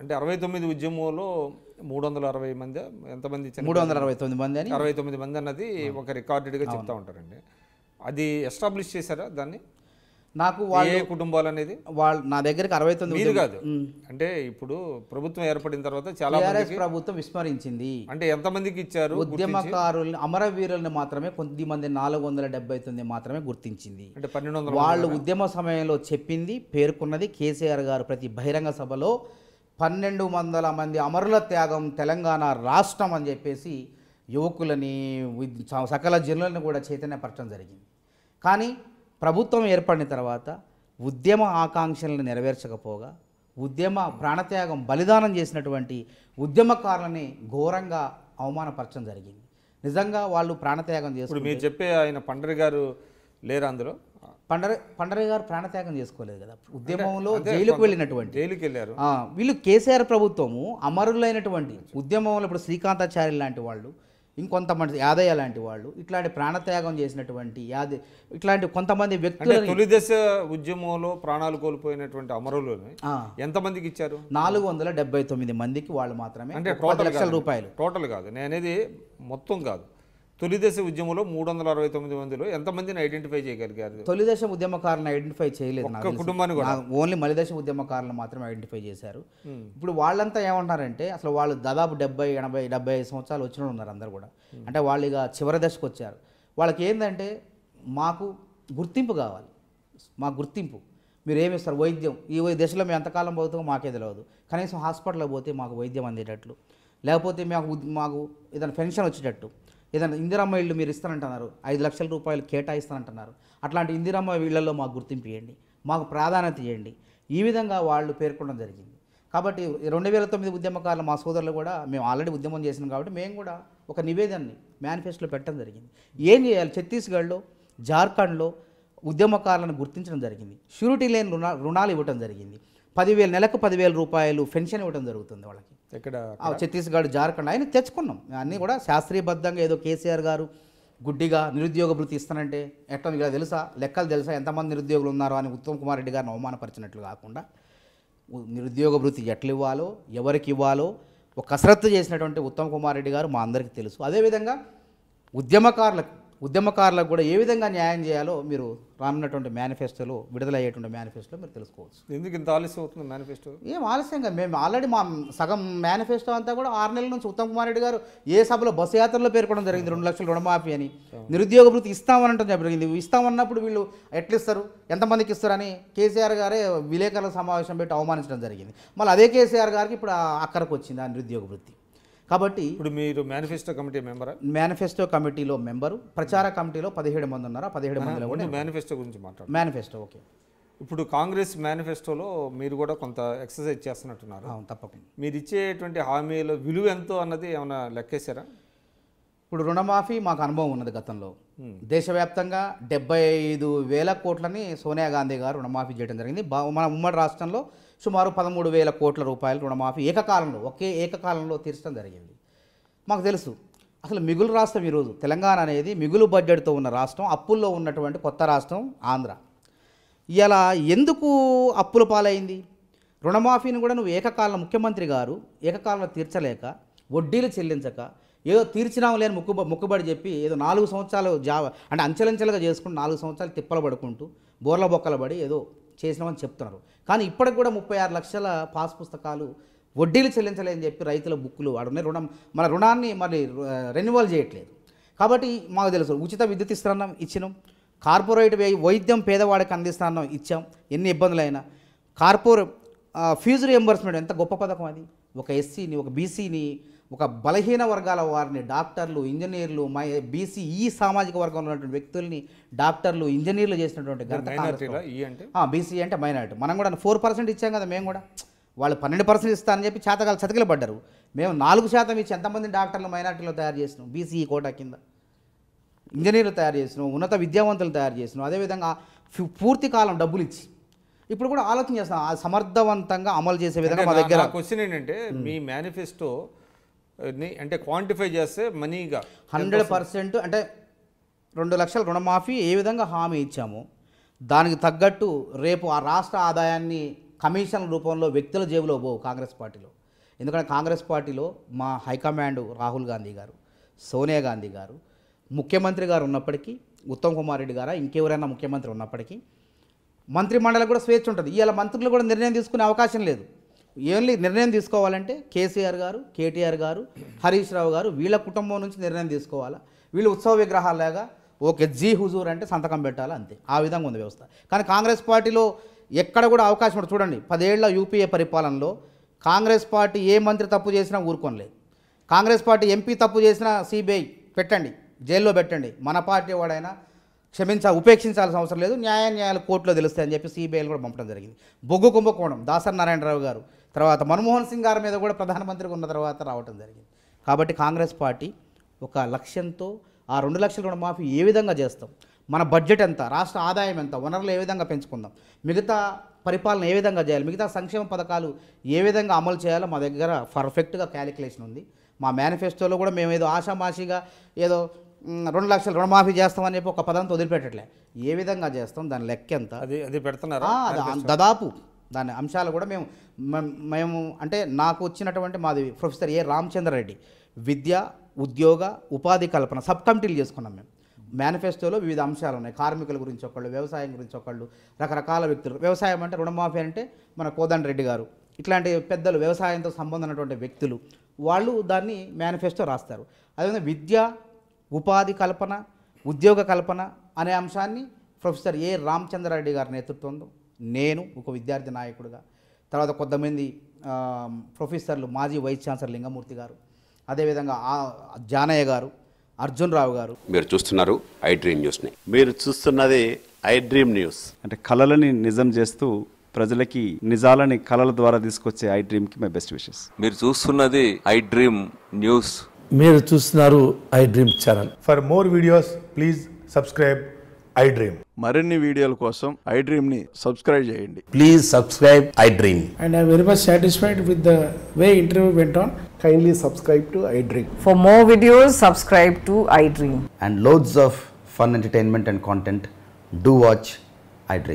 అంటే అరవై తొమ్మిది ఉద్యమంలో మూడు వందల అరవై మంది ఎంతమంది మూడు వందల అరవై తొమ్మిది మంది అని అరవై తొమ్మిది మంది అన్నది ఒక రికార్డెడ్గా చెప్తా ఉంటారండి అది ఎస్టాబ్లిష్ చేశారా దాన్ని నాకు వాళ్ళ కుటుంబాలు అనేది వాళ్ళు నా దగ్గరికి అరవై తొమ్మిది మీరు కాదు అంటే ఇప్పుడు ప్రభుత్వం ఏర్పడిన తర్వాత చాలా ప్రభుత్వం విస్మరించింది అంటే ఎంతమందికి ఇచ్చారు ఉద్యమకారుల్ని అమరవీరుల్ని మాత్రమే కొద్ది మంది నాలుగు వందల డెబ్బై తొమ్మిది మాత్రమే గుర్తించింది అంటే పన్నెండు వందల వాళ్ళు ఉద్యమ సమయంలో చెప్పింది పేర్కొన్నది కేసీఆర్ గారు ప్రతి బహిరంగ సభలో పన్నెండు వందల మంది అమరుల త్యాగం తెలంగాణ రాష్ట్రం అని చెప్పేసి యువకులని సకల జనులను కూడా చైతన్యపరచడం జరిగింది కానీ ప్రభుత్వం ఏర్పడిన తర్వాత ఉద్యమ ఆకాంక్షలను నెరవేర్చకపోగా ఉద్యమ ప్రాణత్యాగం బలిదానం చేసినటువంటి ఉద్యమకారులని ఘోరంగా అవమానపరచడం జరిగింది నిజంగా వాళ్ళు ప్రాణత్యాగం చేస్తారు మీరు చెప్పే ఆయన పండరి గారు లేరు అందులో పండర పండర గారు ప్రాణత్యాగం చేసుకోలేదు కదా ఉద్యమంలో జైలుకు వెళ్ళినటువంటి జైలుకి వెళ్ళారు వీళ్ళు కేసీఆర్ ప్రభుత్వము అమరులైనటువంటి ఉద్యమంలో ఇప్పుడు శ్రీకాంతాచార్య లాంటి వాళ్ళు ఇంకొంతమంది యాదయ్య లాంటి వాళ్ళు ఇట్లాంటి ప్రాణత్యాగం చేసినటువంటి యాది ఇట్లాంటి కొంతమంది వ్యక్తులు తొలిదశ ఉద్యమంలో ప్రాణాలు కోల్పోయినటువంటి అమరులు ఎంతమందికి ఇచ్చారు నాలుగు వందల డెబ్బై తొమ్మిది మందికి వాళ్ళు మాత్రమే అంటే టోటల్ లక్షల రూపాయలు టోటల్ కాదు నేనేది మొత్తం కాదు తొలిదశ ఉద్యమంలో మూడు వందల అరవై తొమ్మిది మందిలో ఎంతమందిని ఐడెంటిఫై చేయగలిగారు తొలిదశ ఉద్యమకారులను ఐడెంటిఫై చేయలేదు ఒక్క కుటుంబాన్ని కూడా ఓన్లీ మలిదశ ఉద్యమకారులను మాత్రమే ఐడెంటిఫై చేశారు ఇప్పుడు వాళ్ళంతా ఏమంటారంటే అసలు వాళ్ళు దాదాపు డెబ్బై ఎనభై డెబ్బై ఐదు సంవత్సరాలు వచ్చిన ఉన్నారు అందరు కూడా అంటే వాళ్ళు ఇక చివరి దశకు వచ్చారు వాళ్ళకి ఏంటంటే మాకు గుర్తింపు కావాలి మా గుర్తింపు మీరు ఏమి ఇస్తారు వైద్యం ఈ దశలో మేము ఎంతకాలం పోతామో మాకే తెలియదు కనీసం హాస్పిటల్లో పోతే మాకు వైద్యం అందేటట్లు లేకపోతే మాకు మాకు ఏదైనా పెన్షన్ వచ్చేటట్టు ఏదైనా ఇందిరమ్మ ఇళ్ళు మీరు ఇస్తానంటున్నారు ఐదు లక్షల రూపాయలు కేటాయిస్తానంటున్నారు అట్లాంటి ఇందిరమ్మ ఇళ్లలో మాకు గుర్తింపు ఇవ్వండి మాకు ప్రాధాన్యత ఇవ్వండి ఈ విధంగా వాళ్ళు పేర్కొనడం జరిగింది కాబట్టి రెండు వేల తొమ్మిది ఉద్యమకారులు మా సోదరులు కూడా మేము ఆల్రెడీ ఉద్యమం చేసినాం కాబట్టి మేము కూడా ఒక నివేదనని మేనిఫెస్టోలో పెట్టడం జరిగింది ఏం చేయాలి ఛత్తీస్గఢ్లో జార్ఖండ్లో ఉద్యమకారులను గుర్తించడం జరిగింది షూరిటీ లేని రుణాలు ఇవ్వటం జరిగింది పదివేలు నెలకు పదివేల రూపాయలు పెన్షన్ ఇవ్వడం జరుగుతుంది వాళ్ళకి ఇక్కడ ఛత్తీస్గఢ్ జార్ఖండ్ ఆయన తెచ్చుకున్నాం అన్నీ కూడా శాస్త్రీయబద్ధంగా ఏదో కేసీఆర్ గారు గుడ్డిగా నిరుద్యోగ భృతి ఇస్తానంటే ఎట్లా ఇలా తెలుసా లెక్కలు తెలుసా ఎంతమంది నిరుద్యోగులు ఉన్నారో అని ఉత్తమ్ కుమార్ రెడ్డి గారిని అవమానపరిచినట్లు కాకుండా నిరుద్యోగ భృతి ఎట్లా ఇవ్వాలో ఎవరికి ఇవ్వాలో ఒక కసరత్తు చేసినటువంటి ఉత్తమ్ కుమార్ రెడ్డి గారు మా అందరికీ తెలుసు అదేవిధంగా ఉద్యమకారులకు ఉద్యమకారులకు కూడా ఏ విధంగా న్యాయం చేయాలో మీరు రానున్నటువంటి మేనిఫెస్టోలో విడుదలయ్యేటువంటి మేనిఫెస్టోలో మీరు తెలుసుకోవచ్చు ఎందుకు ఇంత ఆలస్యం అవుతుంది మేనిఫెస్టో ఏం ఆలస్యంగా మేము ఆల్రెడీ మా సగం మేనిఫెస్టో అంతా కూడా ఆరు నెలల నుంచి ఉత్తమ్ కుమార్ రెడ్డి గారు ఏ సభలో బస్సు యాత్రలో పేర్కొనడం జరిగింది రెండు లక్షలు రుణమాఫీ అని నిరుద్యోగ భృతి ఇస్తామనటం జరిగింది ఇస్తామన్నప్పుడు వీళ్ళు ఎట్లిస్తారు ఎంతమందికి ఇస్తారని కేసీఆర్ గారే విలేకరుల సమావేశం పెట్టి అవమానించడం జరిగింది మళ్ళీ అదే కేసీఆర్ గారికి ఇప్పుడు అక్కడికి వచ్చింది ఆ నిరుద్యోగ వృత్తి కాబట్టి ఇప్పుడు మీరు మేనిఫెస్టో కమిటీ మెంబర్ మేనిఫెస్టో కమిటీలో మెంబరు ప్రచార కమిటీలో పదిహేడు మంది ఉన్నారా పదిహేడు మందిలో కూడా మేనిఫెస్టో గురించి మాట్లాడు మేనిఫెస్టో ఓకే ఇప్పుడు కాంగ్రెస్ మేనిఫెస్టోలో మీరు కూడా కొంత ఎక్సర్సైజ్ చేస్తున్నట్టున్నారు అవును తప్పకుండా మీరు ఇచ్చేటువంటి హామీలో విలువ ఎంతో అన్నది ఏమైనా లెక్కేశారా ఇప్పుడు రుణమాఫీ మాకు అనుభవం ఉన్నది గతంలో దేశవ్యాప్తంగా డెబ్బై ఐదు వేల కోట్లని సోనియా గాంధీ గారు రుణమాఫీ చేయడం జరిగింది మన ఉమ్మడి రాష్ట్రంలో సుమారు పదమూడు వేల కోట్ల రూపాయలు రుణమాఫీ ఏకకాలంలో ఒకే ఏకకాలంలో తీర్చడం జరిగింది మాకు తెలుసు అసలు మిగులు రాష్ట్రం ఈరోజు తెలంగాణ అనేది మిగులు బడ్జెట్తో ఉన్న రాష్ట్రం అప్పుల్లో ఉన్నటువంటి కొత్త రాష్ట్రం ఆంధ్ర ఇలా ఎందుకు అప్పుల పాలైంది రుణమాఫీని కూడా నువ్వు ఏకకాలం ముఖ్యమంత్రి గారు ఏకకాలంలో తీర్చలేక వడ్డీలు చెల్లించక ఏదో తీర్చినాము లేని ముక్కు ముక్కుబడి చెప్పి ఏదో నాలుగు సంవత్సరాలు జా అంటే అంచెలంచెలుగా చేసుకుంటూ నాలుగు సంవత్సరాలు తిప్పలు పడుకుంటూ బోర్ల బొక్కల పడి ఏదో చేసినామని చెప్తున్నారు కానీ ఇప్పటికి కూడా ముప్పై ఆరు లక్షల పాస్ పుస్తకాలు వడ్డీలు చెల్లించలేదని చెప్పి రైతుల బుక్కులు వాడున్నాయి రుణం మన రుణాన్ని మరి రెన్యువల్ చేయట్లేదు కాబట్టి మాకు తెలుసు ఉచిత విద్యుత్ ఇస్తున్నాం ఇచ్చినాం కార్పొరేట్ వైద్యం పేదవాడికి అందిస్తున్నాం ఇచ్చాం ఎన్ని ఇబ్బందులైనా కార్పొరే ఫీజు రియంబర్స్మెంట్ ఎంత గొప్ప పథకం అది ఒక ఎస్సీని ఒక బీసీని ఒక బలహీన వర్గాల వారిని డాక్టర్లు ఇంజనీర్లు మై బీసీ ఈ సామాజిక వర్గంలో ఉన్నటువంటి వ్యక్తుల్ని డాక్టర్లు ఇంజనీర్లు చేసినటువంటి బీసీ అంటే మైనారిటీ మనం కూడా ఫోర్ పర్సెంట్ ఇచ్చాం కదా మేము కూడా వాళ్ళు పన్నెండు పర్సెంట్ ఇస్తారని చెప్పి చేతకాలు చతికిలు పడ్డారు మేము నాలుగు శాతం ఇచ్చి ఎంతమంది డాక్టర్లు మైనార్టీలో తయారు చేసినాం బీసీ కోటా కింద ఇంజనీర్లు తయారు చేసినాం ఉన్నత విద్యావంతులు తయారు చేసినాం అదేవిధంగా పూర్తి కాలం డబ్బులు ఇచ్చి ఇప్పుడు కూడా ఆలోచన చేస్తాం సమర్థవంతంగా అమలు చేసే విధంగా మా దగ్గర క్వశ్చన్ ఏంటంటే మీ మేనిఫెస్టో అంటే క్వాంటిఫై చేస్తే మనీగా హండ్రెడ్ పర్సెంట్ అంటే రెండు లక్షల రుణమాఫీ ఏ విధంగా హామీ ఇచ్చాము దానికి తగ్గట్టు రేపు ఆ రాష్ట్ర ఆదాయాన్ని కమిషన్ రూపంలో వ్యక్తుల జేబులో పోవు కాంగ్రెస్ పార్టీలో ఎందుకంటే కాంగ్రెస్ పార్టీలో మా హైకమాండ్ రాహుల్ గాంధీ గారు సోనియా గాంధీ గారు ముఖ్యమంత్రి గారు ఉన్నప్పటికీ ఉత్తమ్ కుమార్ రెడ్డి గారా ఇంకెవరైనా ముఖ్యమంత్రి ఉన్నప్పటికీ మంత్రిమండలి కూడా స్వేచ్ఛ ఉంటుంది ఇవాళ మంత్రులు కూడా నిర్ణయం తీసుకునే అవకాశం లేదు ఓన్లీ నిర్ణయం తీసుకోవాలంటే కేసీఆర్ గారు కేటీఆర్ గారు హరీష్ రావు గారు వీళ్ళ కుటుంబం నుంచి నిర్ణయం తీసుకోవాలా వీళ్ళు ఉత్సవ విగ్రహాలుగా ఓకే జీ హుజూర్ అంటే సంతకం పెట్టాలి అంతే ఆ విధంగా ఉంది వ్యవస్థ కానీ కాంగ్రెస్ పార్టీలో ఎక్కడ కూడా అవకాశం ఉంటుంది చూడండి పదేళ్ల యూపీఏ పరిపాలనలో కాంగ్రెస్ పార్టీ ఏ మంత్రి తప్పు చేసినా ఊరుకోనలేదు కాంగ్రెస్ పార్టీ ఎంపీ తప్పు చేసినా సిబిఐ పెట్టండి జైల్లో పెట్టండి మన పార్టీ వాడైనా క్షమించా ఉపేక్షించాల్సిన అవసరం లేదు న్యాయ న్యాయాల కోర్టులో తెలుస్తాయని చెప్పి సిబిఐలు కూడా పంపడం జరిగింది బొగ్గు కుంభకోణం దాసర్ నారాయణరావు గారు తర్వాత మన్మోహన్ సింగ్ గారి మీద కూడా ప్రధానమంత్రికి ఉన్న తర్వాత రావటం జరిగింది కాబట్టి కాంగ్రెస్ పార్టీ ఒక లక్ష్యంతో ఆ రెండు లక్షల రుణమాఫీ ఏ విధంగా చేస్తాం మన బడ్జెట్ ఎంత రాష్ట్ర ఆదాయం ఎంత వనరులు ఏ విధంగా పెంచుకుందాం మిగతా పరిపాలన ఏ విధంగా చేయాలి మిగతా సంక్షేమ పథకాలు ఏ విధంగా అమలు చేయాలో మా దగ్గర పర్ఫెక్ట్గా క్యాలిక్యులేషన్ ఉంది మా మేనిఫెస్టోలో కూడా మేము ఏదో ఆషామాషిగా ఏదో రెండు లక్షలు రుణమాఫీ అని చెప్పి ఒక పదంతో వదిలిపెట్టట్లే ఏ విధంగా చేస్తాం దాని లెక్క ఎంత అది అది పెడుతున్నారు దాదాపు దాని అంశాలు కూడా మేము మేము అంటే నాకు వచ్చినటువంటి మాది ప్రొఫెసర్ ఏ రామచంద్ర రెడ్డి విద్య ఉద్యోగ ఉపాధి కల్పన సబ్ కమిటీలు చేసుకున్నాం మేము మేనిఫెస్టోలో వివిధ అంశాలు ఉన్నాయి కార్మికుల గురించి ఒకళ్ళు వ్యవసాయం గురించి ఒకళ్ళు రకరకాల వ్యక్తులు వ్యవసాయం అంటే రుణమాఫీ అంటే మన కోదండ రెడ్డి గారు ఇట్లాంటి పెద్దలు వ్యవసాయంతో సంబంధం ఉన్నటువంటి వ్యక్తులు వాళ్ళు దాన్ని మేనిఫెస్టో రాస్తారు అదేవిధంగా విద్య ఉపాధి కల్పన ఉద్యోగ కల్పన అనే అంశాన్ని ప్రొఫెసర్ ఏ రామచంద్రారెడ్డి గారి నేతృత్వంలో నేను ఒక విద్యార్థి నాయకుడుగా తర్వాత కొంతమంది ప్రొఫెసర్లు మాజీ వైస్ ఛాన్సలర్ లింగమూర్తి గారు అదేవిధంగా జానయ్య గారు అర్జున్ రావు గారు మీరు చూస్తున్నారు ఐ డ్రీమ్ న్యూస్ని మీరు చూస్తున్నది ఐ డ్రీమ్ న్యూస్ అంటే కళలని నిజం చేస్తూ ప్రజలకి నిజాలని కళల ద్వారా తీసుకొచ్చే ఐ డ్రీమ్కి మై బెస్ట్ విషెస్ మీరు చూస్తున్నది ఐ డ్రీమ్ న్యూస్ మీరు చూస్తున్నారు I dream channel for more videos please subscribe I dream మరిన్ని వీడియోల కోసం ఐ డ్రీమ్ ని సబ్స్క్రైబ్ చేయండి please subscribe I dream and I very much satisfied with the way interview went on kindly subscribe to I dream for more videos subscribe to I dream and loads of fun entertainment and content do watch I dream